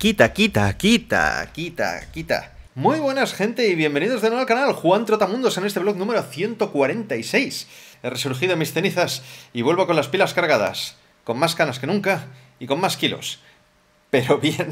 quita, quita, quita, quita, quita. Muy buenas gente y bienvenidos de nuevo al canal Juan Trotamundos en este blog número 146. He resurgido mis cenizas y vuelvo con las pilas cargadas, con más canas que nunca y con más kilos. Pero bien,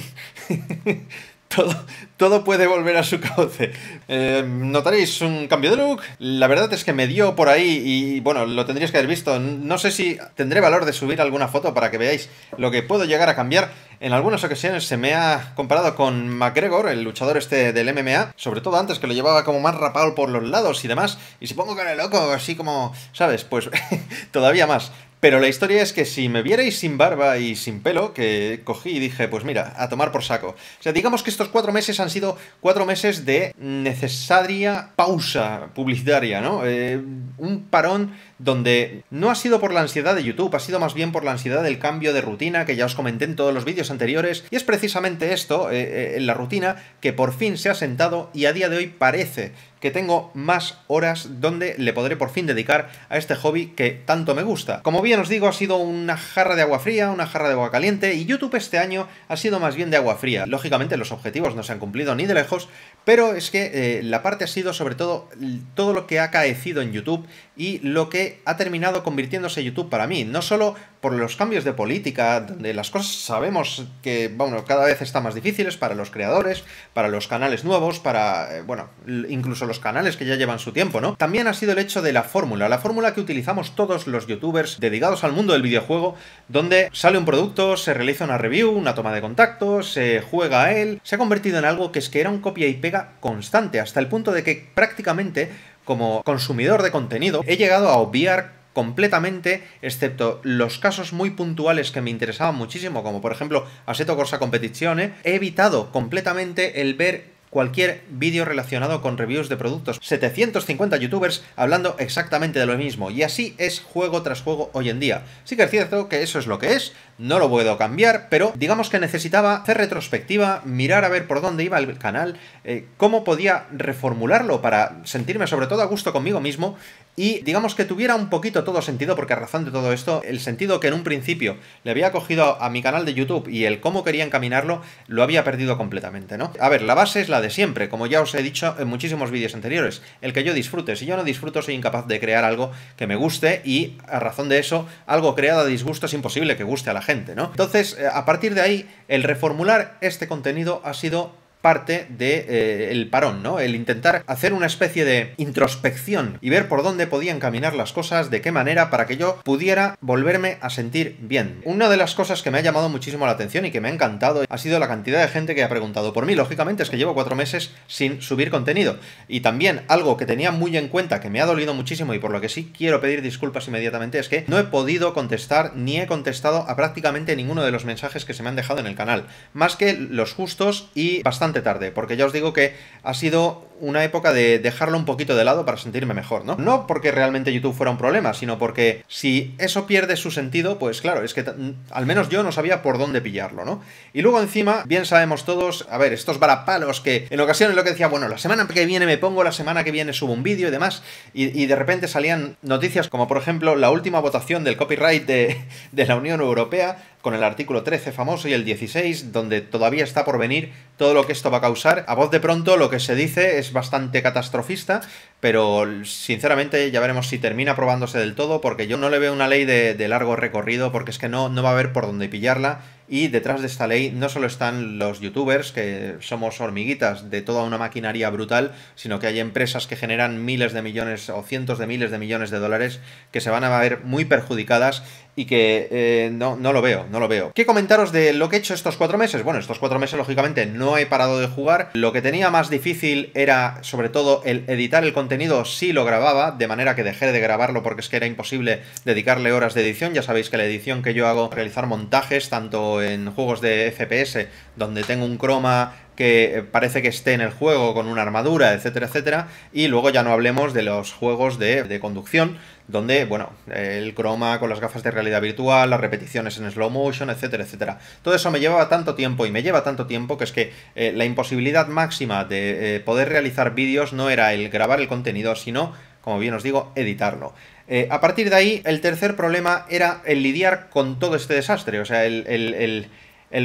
todo, todo puede volver a su cauce. Eh, ¿Notaréis un cambio de look? La verdad es que me dio por ahí y bueno, lo tendríais que haber visto. No sé si tendré valor de subir alguna foto para que veáis lo que puedo llegar a cambiar. En algunas ocasiones se me ha comparado con McGregor, el luchador este del MMA, sobre todo antes que lo llevaba como más rapado por los lados y demás. Y si pongo cara loco, así como, ¿sabes? Pues todavía más. Pero la historia es que si me vierais sin barba y sin pelo, que cogí y dije, pues mira, a tomar por saco. O sea, digamos que estos cuatro meses han sido cuatro meses de necesaria pausa publicitaria, ¿no? Eh, un parón donde no ha sido por la ansiedad de YouTube, ha sido más bien por la ansiedad del cambio de rutina que ya os comenté en todos los vídeos anteriores, y es precisamente esto, eh, eh, la rutina, que por fin se ha sentado y a día de hoy parece que tengo más horas donde le podré por fin dedicar a este hobby que tanto me gusta. Como bien os digo, ha sido una jarra de agua fría, una jarra de agua caliente, y YouTube este año ha sido más bien de agua fría. Lógicamente los objetivos no se han cumplido ni de lejos, pero es que eh, la parte ha sido sobre todo todo lo que ha caecido en YouTube y lo que ha terminado convirtiéndose YouTube para mí. No solo por los cambios de política, donde las cosas sabemos que, bueno, cada vez están más difíciles para los creadores, para los canales nuevos, para, eh, bueno, incluso los canales que ya llevan su tiempo, ¿no? También ha sido el hecho de la fórmula, la fórmula que utilizamos todos los youtubers dedicados al mundo del videojuego, donde sale un producto, se realiza una review, una toma de contacto, se juega a él, se ha convertido en algo que es que era un copia y pega constante, hasta el punto de que prácticamente como consumidor de contenido, he llegado a obviar completamente, excepto los casos muy puntuales que me interesaban muchísimo, como por ejemplo Aseto Corsa Competizione, he evitado completamente el ver cualquier vídeo relacionado con reviews de productos. 750 youtubers hablando exactamente de lo mismo. Y así es juego tras juego hoy en día. Sí que es cierto que eso es lo que es, no lo puedo cambiar, pero digamos que necesitaba hacer retrospectiva, mirar a ver por dónde iba el canal, eh, cómo podía reformularlo para sentirme sobre todo a gusto conmigo mismo y digamos que tuviera un poquito todo sentido, porque a razón de todo esto, el sentido que en un principio le había cogido a mi canal de YouTube y el cómo quería encaminarlo, lo había perdido completamente, ¿no? A ver, la base es la de siempre, como ya os he dicho en muchísimos vídeos anteriores, el que yo disfrute. Si yo no disfruto, soy incapaz de crear algo que me guste y a razón de eso, algo creado a disgusto es imposible que guste a la gente, ¿no? Entonces, eh, a partir de ahí, el reformular este contenido ha sido parte del de, eh, parón, ¿no? El intentar hacer una especie de introspección y ver por dónde podían caminar las cosas, de qué manera, para que yo pudiera volverme a sentir bien. Una de las cosas que me ha llamado muchísimo la atención y que me ha encantado ha sido la cantidad de gente que ha preguntado por mí. Lógicamente es que llevo cuatro meses sin subir contenido. Y también algo que tenía muy en cuenta, que me ha dolido muchísimo y por lo que sí quiero pedir disculpas inmediatamente, es que no he podido contestar ni he contestado a prácticamente ninguno de los mensajes que se me han dejado en el canal. Más que los justos y bastante tarde, porque ya os digo que ha sido una época de dejarlo un poquito de lado para sentirme mejor, ¿no? No porque realmente YouTube fuera un problema, sino porque si eso pierde su sentido, pues claro, es que al menos yo no sabía por dónde pillarlo, ¿no? Y luego encima, bien sabemos todos, a ver, estos varapalos que en ocasiones lo que decía, bueno, la semana que viene me pongo, la semana que viene subo un vídeo y demás, y, de repente salían noticias como por ejemplo la última votación del copyright de, de la Unión Europea, con el artículo 13 famoso y el 16, donde todavía está por venir todo lo que esto va a causar. A voz de pronto lo que se dice es bastante catastrofista, pero sinceramente ya veremos si termina probándose del todo, porque yo no le veo una ley de, largo recorrido, porque es que no, no va a haber por dónde pillarla y detrás de esta ley no solo están los youtubers, que somos hormiguitas de toda una maquinaria brutal, sino que hay empresas que generan miles de millones o cientos de miles de millones de dólares que se van a ver muy perjudicadas y que eh, no, no lo veo, no lo veo. ¿Qué comentaros de lo que he hecho estos cuatro meses? Bueno, estos cuatro meses lógicamente no he parado de jugar. Lo que tenía más difícil era sobre todo el editar el contenido si lo grababa, de manera que dejé de grabarlo porque es que era imposible dedicarle horas de edición. Ya sabéis que la edición que yo hago, realizar montajes, tanto en juegos de FPS donde tengo un croma que parece que esté en el juego con una armadura, etcétera, etcétera. Y luego ya no hablemos de los juegos de, conducción, donde, bueno, el croma con las gafas de realidad virtual, las repeticiones en slow motion, etcétera, etcétera. Todo eso me llevaba tanto tiempo y me lleva tanto tiempo que es que eh, la imposibilidad máxima de eh, poder realizar vídeos no era el grabar el contenido, sino, como bien os digo, editarlo. Eh, a partir de ahí, el tercer problema era el lidiar con todo este desastre, o sea, el,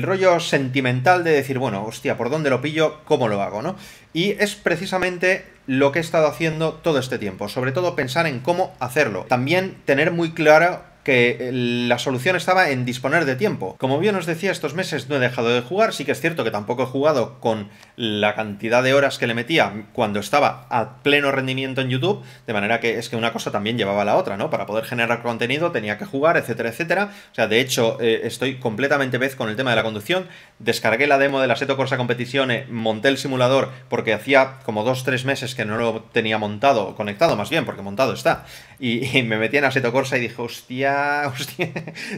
rollo sentimental de decir, bueno, hostia, ¿por dónde lo pillo? ¿Cómo lo hago? ¿no? Y es precisamente lo que he estado haciendo todo este tiempo, sobre todo pensar en cómo hacerlo. También tener muy claro que eh, la solución estaba en disponer de tiempo. Como bien os decía, estos meses no he dejado de jugar, sí que es cierto que tampoco he jugado con la cantidad de horas que le metía cuando estaba a pleno rendimiento en YouTube, de manera que es que una cosa también llevaba a la otra, ¿no? Para poder generar contenido tenía que jugar, etcétera, etcétera. O sea, de hecho, eh, estoy completamente vez con el tema de la conducción. Descargué la demo de la Seto Corsa Competizione, monté el simulador porque hacía como dos, tres meses que no lo tenía montado, conectado más bien, porque montado está. Y, me metí en Aseto Corsa y dije, hostia, hostia.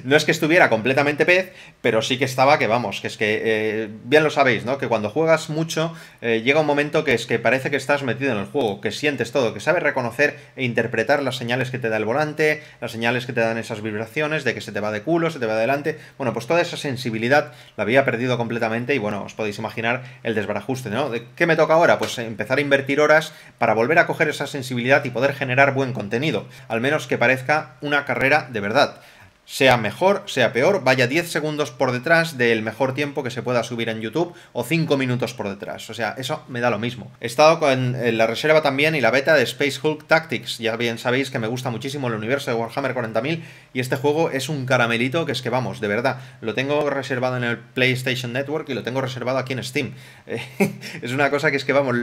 No es que estuviera completamente pez, pero sí que estaba que vamos, que es que eh, bien lo sabéis, ¿no? Que cuando juegas mucho eh, llega un momento que es que parece que estás metido en el juego, que sientes todo, que sabes reconocer e interpretar las señales que te da el volante, las señales que te dan esas vibraciones, de que se te va de culo, se te va adelante. Bueno, pues toda esa sensibilidad la había perdido completamente y bueno, os podéis imaginar el desbarajuste, ¿no? ¿Qué me toca ahora? Pues empezar a invertir horas para volver a coger esa sensibilidad y poder generar buen contenido al menos que parezca una carrera de verdad sea mejor, sea peor, vaya 10 segundos por detrás del mejor tiempo que se pueda subir en YouTube o 5 minutos por detrás. O sea, eso me da lo mismo. He estado con eh, la reserva también y la beta de Space Hulk Tactics. Ya bien sabéis que me gusta muchísimo el universo de Warhammer 40.000 y este juego es un caramelito que es que vamos, de verdad. Lo tengo reservado en el PlayStation Network y lo tengo reservado aquí en Steam. es una cosa que es que vamos,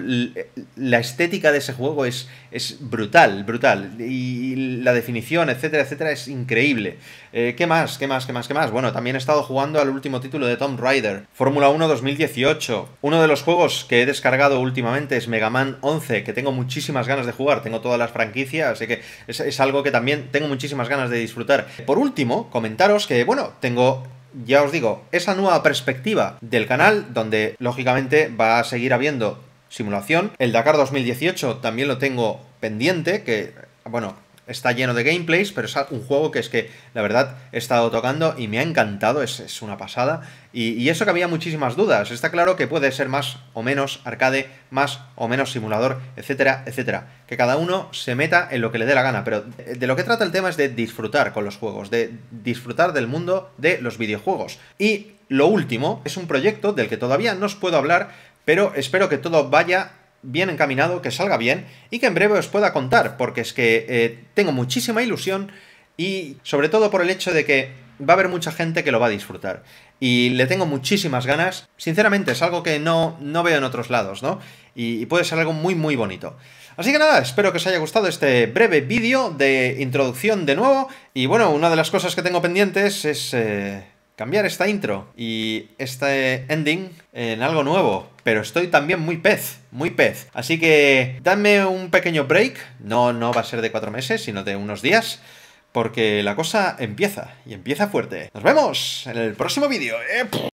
la estética de ese juego es, es brutal, brutal. Y la definición, etcétera, etcétera, es increíble. Eh, ¿Qué más? ¿Qué más? ¿Qué más? ¿Qué más? Bueno, también he estado jugando al último título de Tomb Raider, Fórmula 1 2018. Uno de los juegos que he descargado últimamente es Mega Man 11, que tengo muchísimas ganas de jugar. Tengo todas las franquicias, así que es algo que también tengo muchísimas ganas de disfrutar. Por último, comentaros que, bueno, tengo ya os digo, esa nueva perspectiva del canal, donde lógicamente va a seguir habiendo simulación. El Dakar 2018 también lo tengo pendiente, que, bueno, está lleno de gameplays, pero es un juego que es que la verdad he estado tocando y me ha encantado, es, una pasada. Y, eso que había muchísimas dudas, está claro que puede ser más o menos arcade, más o menos simulador, etcétera, etcétera. Que cada uno se meta en lo que le dé la gana, pero de, de lo que trata el tema es de disfrutar con los juegos, de disfrutar del mundo de los videojuegos. Y lo último es un proyecto del que todavía no os puedo hablar, pero espero que todo vaya bien encaminado, que salga bien y que en breve os pueda contar, porque es que eh, tengo muchísima ilusión y sobre todo por el hecho de que va a haber mucha gente que lo va a disfrutar. Y le tengo muchísimas ganas. Sinceramente, es algo que no, no veo en otros lados, ¿no? Y, puede ser algo muy, muy bonito. Así que nada, espero que os haya gustado este breve vídeo de introducción de nuevo. Y bueno, una de las cosas que tengo pendientes es... Eh, cambiar esta intro y este ending en algo nuevo, pero estoy también muy pez, muy pez. Así que dame un pequeño break, no, no va a ser de cuatro meses, sino de unos días, porque la cosa empieza, y empieza fuerte. ¡Nos vemos en el próximo vídeo! ¡Eh!